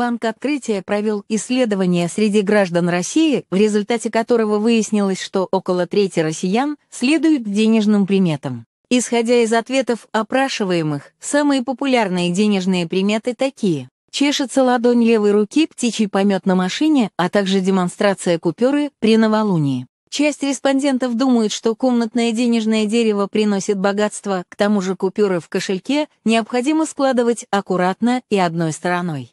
Банк Открытия провел исследование среди граждан России, в результате которого выяснилось, что около трети россиян следуют денежным приметам. Исходя из ответов опрашиваемых, самые популярные денежные приметы такие. Чешется ладонь левой руки, птичий помет на машине, а также демонстрация купюры при новолунии. Часть респондентов думают, что комнатное денежное дерево приносит богатство, к тому же купюры в кошельке необходимо складывать аккуратно и одной стороной.